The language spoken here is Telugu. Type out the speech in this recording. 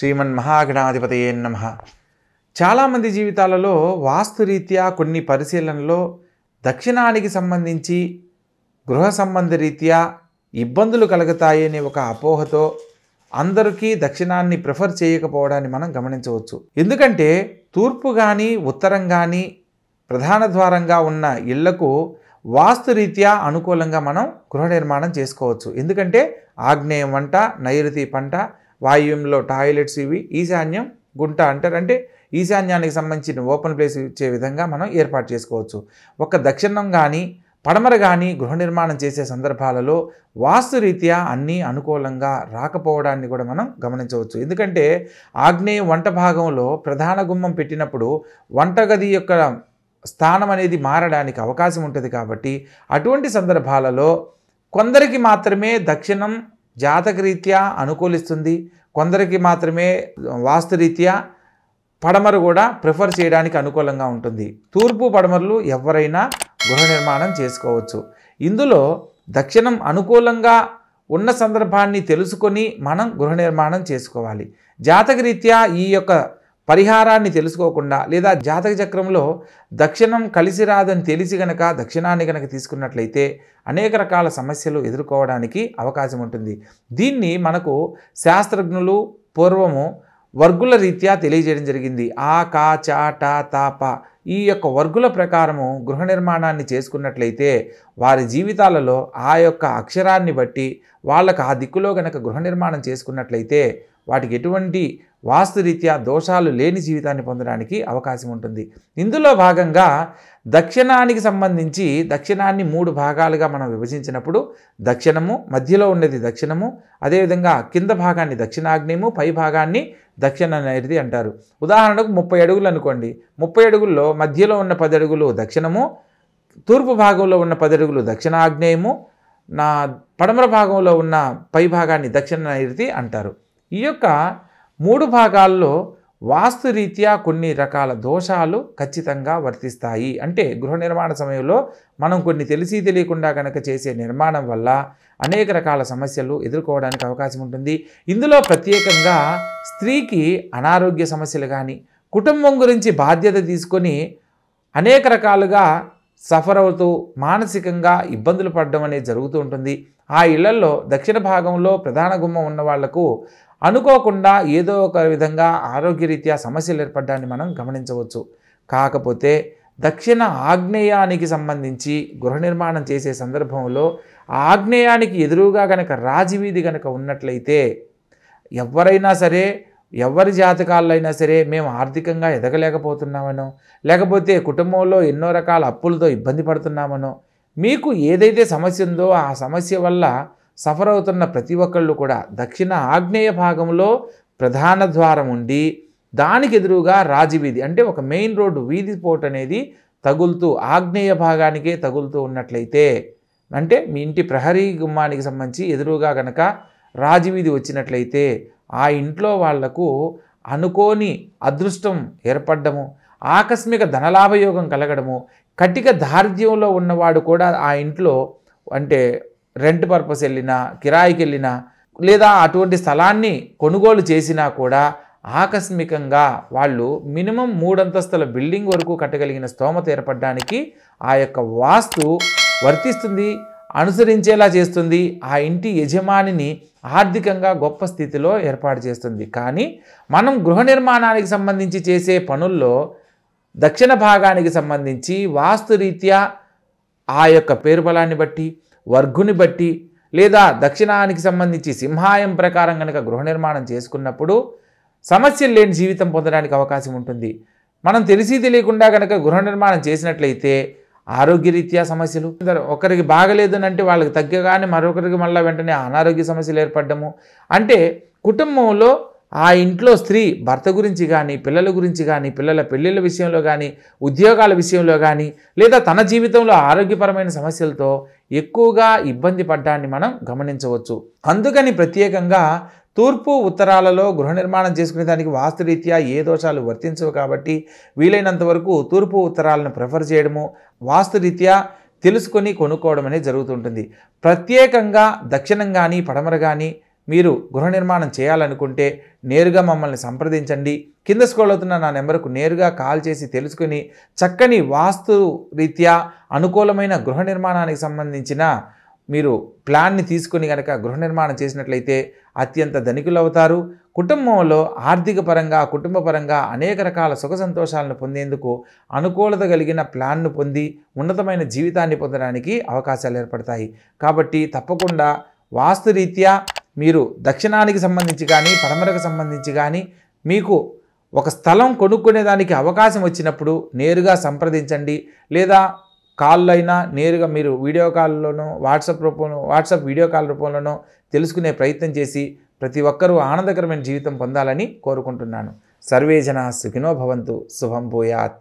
శ్రీమన్ ఏ నమ చాలామంది జీవితాలలో వాస్తురీత్యా కొన్ని పరిశీలనలో దక్షిణానికి సంబంధించి గృహ సంబంధ రీత్యా ఇబ్బందులు కలుగుతాయనే ఒక అపోహతో అందరికీ దక్షిణాన్ని ప్రిఫర్ చేయకపోవడాన్ని మనం గమనించవచ్చు ఎందుకంటే తూర్పు కానీ ఉత్తరం కానీ ప్రధాన ద్వారంగా ఉన్న ఇళ్లకు వాస్తురీత్యా అనుకూలంగా మనం గృహ నిర్మాణం చేసుకోవచ్చు ఎందుకంటే ఆగ్నేయం వంట నైరుతి పంట వాయువ్యంలో టాయిలెట్స్ ఇవి ఈశాన్యం గుంట అంటారు అంటే ఈశాన్యానికి సంబంధించిన ఓపెన్ ప్లేస్ ఇచ్చే విధంగా మనం ఏర్పాటు చేసుకోవచ్చు ఒక దక్షిణం కానీ పడమర కానీ గృహ నిర్మాణం చేసే సందర్భాలలో వాస్తురీత్యా అన్నీ అనుకూలంగా రాకపోవడాన్ని కూడా మనం గమనించవచ్చు ఎందుకంటే ఆగ్నేయ వంట భాగంలో ప్రధాన గుమ్మం పెట్టినప్పుడు వంటగది యొక్క స్థానం అనేది మారడానికి అవకాశం ఉంటుంది కాబట్టి అటువంటి సందర్భాలలో కొందరికి మాత్రమే దక్షిణం జాతకరీత్యా అనుకూలిస్తుంది కొందరికి మాత్రమే వాస్తురీత్యా పడమరు కూడా ప్రిఫర్ చేయడానికి అనుకూలంగా ఉంటుంది తూర్పు పడమరులు ఎవరైనా గృహ నిర్మాణం చేసుకోవచ్చు ఇందులో దక్షిణం అనుకూలంగా ఉన్న సందర్భాన్ని తెలుసుకొని మనం గృహ నిర్మాణం చేసుకోవాలి జాతకరీత్యా ఈ యొక్క పరిహారాన్ని తెలుసుకోకుండా లేదా జాతక చక్రంలో దక్షిణం కలిసి రాదని తెలిసి గనక దక్షిణాన్ని గనక తీసుకున్నట్లయితే అనేక రకాల సమస్యలు ఎదుర్కోవడానికి అవకాశం ఉంటుంది దీన్ని మనకు శాస్త్రజ్ఞులు పూర్వము వర్గుల రీత్యా తెలియజేయడం జరిగింది ఆ కా చా టా తాప ఈ యొక్క వర్గుల ప్రకారము గృహ నిర్మాణాన్ని చేసుకున్నట్లయితే వారి జీవితాలలో ఆ యొక్క అక్షరాన్ని బట్టి వాళ్ళకు ఆ దిక్కులో గనక గృహ నిర్మాణం చేసుకున్నట్లయితే వాటికి ఎటువంటి వాస్తురీత్యా దోషాలు లేని జీవితాన్ని పొందడానికి అవకాశం ఉంటుంది ఇందులో భాగంగా దక్షిణానికి సంబంధించి దక్షిణాన్ని మూడు భాగాలుగా మనం విభజించినప్పుడు దక్షిణము మధ్యలో ఉండేది దక్షిణము అదేవిధంగా కింద భాగాన్ని దక్షిణాగ్నేయము పై భాగాన్ని దక్షిణ నైరుతి అంటారు ఉదాహరణకు ముప్పై అడుగులు అనుకోండి ముప్పై అడుగుల్లో మధ్యలో ఉన్న పది అడుగులు దక్షిణము తూర్పు భాగంలో ఉన్న పది అడుగులు దక్షిణాగ్నేయము నా పడమర భాగంలో ఉన్న పై భాగాన్ని దక్షిణ నైరుతి అంటారు ఈ యొక్క మూడు భాగాల్లో వాస్తురీత్యా కొన్ని రకాల దోషాలు ఖచ్చితంగా వర్తిస్తాయి అంటే గృహ నిర్మాణ సమయంలో మనం కొన్ని తెలిసి తెలియకుండా కనుక చేసే నిర్మాణం వల్ల అనేక రకాల సమస్యలు ఎదుర్కోవడానికి అవకాశం ఉంటుంది ఇందులో ప్రత్యేకంగా స్త్రీకి అనారోగ్య సమస్యలు కానీ కుటుంబం గురించి బాధ్యత తీసుకొని అనేక రకాలుగా సఫర్ అవుతూ మానసికంగా ఇబ్బందులు పడడం అనేది జరుగుతూ ఉంటుంది ఆ ఇళ్లలో దక్షిణ భాగంలో ప్రధాన గుమ్మం ఉన్న వాళ్లకు అనుకోకుండా ఏదో ఒక విధంగా ఆరోగ్యరీత్యా సమస్యలు ఏర్పడడాన్ని మనం గమనించవచ్చు కాకపోతే దక్షిణ ఆగ్నేయానికి సంబంధించి గృహ నిర్మాణం చేసే సందర్భంలో ఆగ్నేయానికి ఎదురుగా కనుక రాజవీధి కనుక ఉన్నట్లయితే ఎవరైనా సరే ఎవరి జాతకాల్లో అయినా సరే మేము ఆర్థికంగా ఎదగలేకపోతున్నామనో లేకపోతే కుటుంబంలో ఎన్నో రకాల అప్పులతో ఇబ్బంది పడుతున్నామనో మీకు ఏదైతే సమస్య ఉందో ఆ సమస్య వల్ల సఫర్ అవుతున్న ప్రతి ఒక్కళ్ళు కూడా దక్షిణ ఆగ్నేయ భాగంలో ప్రధాన ద్వారం ఉండి దానికి ఎదురుగా రాజవీధి అంటే ఒక మెయిన్ రోడ్డు వీధి పోటు అనేది తగులుతూ ఆగ్నేయ భాగానికే తగులుతూ ఉన్నట్లయితే అంటే మీ ఇంటి ప్రహరీ గుమ్మానికి సంబంధించి ఎదురుగా గనక రాజవీధి వచ్చినట్లయితే ఆ ఇంట్లో వాళ్లకు అనుకోని అదృష్టం ఏర్పడము ఆకస్మిక ధనలాభయోగం కలగడము కటిక దార్ఢ్యంలో ఉన్నవాడు కూడా ఆ ఇంట్లో అంటే రెంట్ పర్పస్ వెళ్ళినా కిరాయికి వెళ్ళినా లేదా అటువంటి స్థలాన్ని కొనుగోలు చేసినా కూడా ఆకస్మికంగా వాళ్ళు మినిమం మూడంతస్తుల బిల్డింగ్ వరకు కట్టగలిగిన స్తోమత ఏర్పడడానికి ఆ యొక్క వాస్తు వర్తిస్తుంది అనుసరించేలా చేస్తుంది ఆ ఇంటి యజమానిని ఆర్థికంగా గొప్ప స్థితిలో ఏర్పాటు చేస్తుంది కానీ మనం గృహ నిర్మాణానికి సంబంధించి చేసే పనుల్లో దక్షిణ భాగానికి సంబంధించి వాస్తురీత్యా ఆ యొక్క పేరు బలాన్ని బట్టి వర్గుని బట్టి లేదా దక్షిణానికి సంబంధించి సింహాయం ప్రకారం కనుక గృహ నిర్మాణం చేసుకున్నప్పుడు సమస్యలు లేని జీవితం పొందడానికి అవకాశం ఉంటుంది మనం తెలిసి తెలియకుండా కనుక గృహ నిర్మాణం చేసినట్లయితే ఆరోగ్యరీత్యా సమస్యలు ఒకరికి బాగలేదని అంటే వాళ్ళకి తగ్గగానే మరొకరికి మళ్ళీ వెంటనే అనారోగ్య సమస్యలు ఏర్పడము అంటే కుటుంబంలో ఆ ఇంట్లో స్త్రీ భర్త గురించి కానీ పిల్లల గురించి కానీ పిల్లల పెళ్ళిళ్ళ విషయంలో కానీ ఉద్యోగాల విషయంలో కానీ లేదా తన జీవితంలో ఆరోగ్యపరమైన సమస్యలతో ఎక్కువగా ఇబ్బంది పడ్డాన్ని మనం గమనించవచ్చు అందుకని ప్రత్యేకంగా తూర్పు ఉత్తరాలలో గృహ నిర్మాణం చేసుకునే దానికి వాస్తురీత్యా ఏ దోషాలు వర్తించవు కాబట్టి వీలైనంత వరకు తూర్పు ఉత్తరాలను ప్రిఫర్ చేయడము వాస్తురీత్యా తెలుసుకొని కొనుక్కోవడం అనేది జరుగుతుంటుంది ప్రత్యేకంగా దక్షిణం కానీ పడమర కానీ మీరు గృహ నిర్మాణం చేయాలనుకుంటే నేరుగా మమ్మల్ని సంప్రదించండి కింద స్క్రోల్ అవుతున్న నా నెంబర్కు నేరుగా కాల్ చేసి తెలుసుకుని చక్కని వాస్తు రీత్యా అనుకూలమైన గృహ నిర్మాణానికి సంబంధించిన మీరు ప్లాన్ని తీసుకుని కనుక గృహ నిర్మాణం చేసినట్లయితే అత్యంత ధనికులు అవుతారు కుటుంబంలో ఆర్థిక పరంగా కుటుంబ పరంగా అనేక రకాల సుఖ సంతోషాలను పొందేందుకు అనుకూలత కలిగిన ప్లాన్ను పొంది ఉన్నతమైన జీవితాన్ని పొందడానికి అవకాశాలు ఏర్పడతాయి కాబట్టి తప్పకుండా వాస్తురీత్యా మీరు దక్షిణానికి సంబంధించి కానీ పడమరకు సంబంధించి కానీ మీకు ఒక స్థలం కొనుక్కునేదానికి అవకాశం వచ్చినప్పుడు నేరుగా సంప్రదించండి లేదా కాల్లో అయినా నేరుగా మీరు వీడియో కాల్లోనో వాట్సాప్ రూపంలో వాట్సాప్ వీడియో కాల్ రూపంలోనో తెలుసుకునే ప్రయత్నం చేసి ప్రతి ఒక్కరూ ఆనందకరమైన జీవితం పొందాలని కోరుకుంటున్నాను సర్వేజన సుఖినో భవంతు శుభం భూయాత్